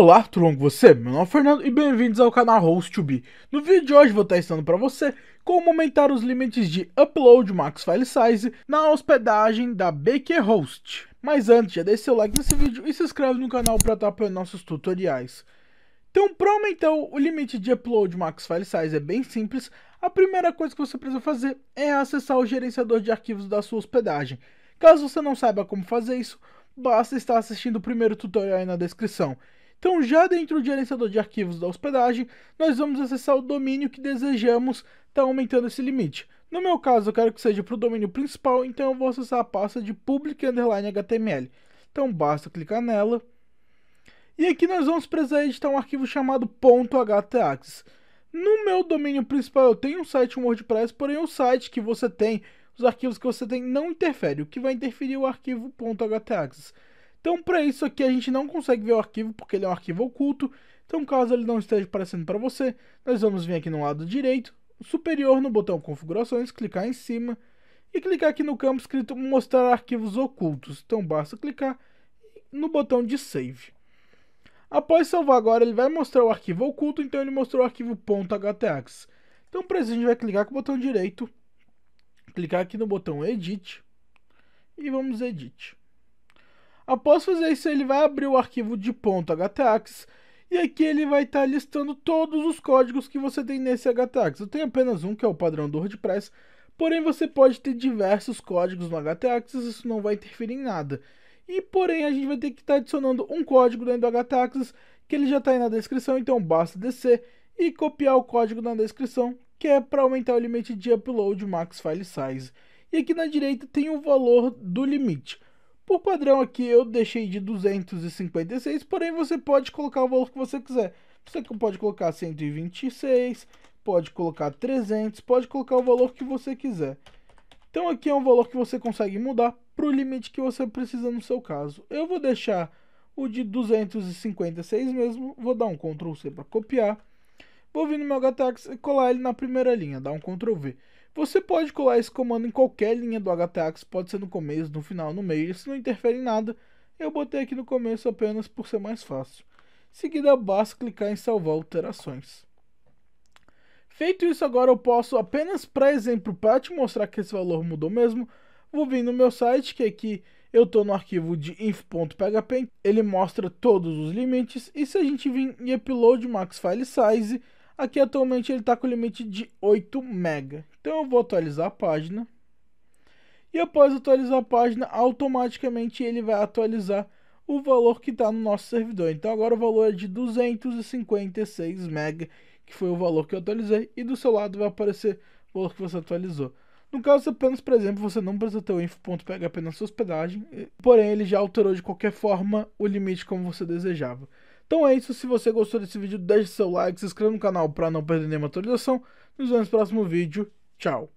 Olá, tudo bom com você? Meu nome é Fernando e bem-vindos ao canal Host No vídeo de hoje vou estar ensinando para você como aumentar os limites de upload max file size na hospedagem da BQ Host. Mas antes, já deixa seu like nesse vídeo e se inscreve no canal para estar apoiando nossos tutoriais. Então, para aumentar o limite de upload max file size é bem simples. A primeira coisa que você precisa fazer é acessar o gerenciador de arquivos da sua hospedagem. Caso você não saiba como fazer isso, basta estar assistindo o primeiro tutorial aí na descrição. Então, já dentro do gerenciador de arquivos da hospedagem, nós vamos acessar o domínio que desejamos estar tá aumentando esse limite. No meu caso, eu quero que seja para o domínio principal, então eu vou acessar a pasta de public underline html. Então, basta clicar nela. E aqui nós vamos precisar editar um arquivo chamado .htaccess. No meu domínio principal eu tenho um site WordPress, porém o site que você tem, os arquivos que você tem não interfere. O que vai interferir é o arquivo .htaccess. Então, para isso aqui, a gente não consegue ver o arquivo porque ele é um arquivo oculto. Então, caso ele não esteja aparecendo para você, nós vamos vir aqui no lado direito, superior, no botão Configurações, clicar em cima e clicar aqui no campo escrito Mostrar arquivos ocultos. Então, basta clicar no botão de Save. Após salvar agora, ele vai mostrar o arquivo oculto, então ele mostrou o arquivo .htax. Então, para isso, a gente vai clicar com o botão direito, clicar aqui no botão Edit e vamos Edit. Após fazer isso, ele vai abrir o arquivo de .htax e aqui ele vai estar tá listando todos os códigos que você tem nesse htax. Eu tenho apenas um, que é o padrão do WordPress, porém você pode ter diversos códigos no htax, isso não vai interferir em nada. E porém a gente vai ter que estar tá adicionando um código dentro do htax, que ele já está aí na descrição, então basta descer e copiar o código na descrição, que é para aumentar o limite de upload max file size. E aqui na direita tem o valor do limite. Por padrão aqui eu deixei de 256, porém você pode colocar o valor que você quiser. Você pode colocar 126, pode colocar 300, pode colocar o valor que você quiser. Então aqui é um valor que você consegue mudar para o limite que você precisa no seu caso. Eu vou deixar o de 256 mesmo, vou dar um Ctrl C para copiar. Vou vir no meu HTAX e colar ele na primeira linha, dar um Ctrl V. Você pode colar esse comando em qualquer linha do HTAX, pode ser no começo, no final, no meio, isso não interfere em nada. Eu botei aqui no começo apenas por ser mais fácil. Em seguida, basta clicar em salvar alterações. Feito isso, agora eu posso, apenas para exemplo, para te mostrar que esse valor mudou mesmo, vou vir no meu site, que aqui eu estou no arquivo de inf.php, ele mostra todos os limites, e se a gente vir em upload max file size, Aqui atualmente ele está com limite de 8 MB. Então eu vou atualizar a página. E após atualizar a página, automaticamente ele vai atualizar o valor que está no nosso servidor. Então agora o valor é de 256 MB, que foi o valor que eu atualizei. E do seu lado vai aparecer o valor que você atualizou. No caso apenas, por exemplo, você não precisa ter o info.php na sua hospedagem, porém ele já alterou de qualquer forma o limite como você desejava. Então é isso, se você gostou desse vídeo, deixe seu like, se inscreva no canal para não perder nenhuma atualização. Nos vemos no próximo vídeo, tchau!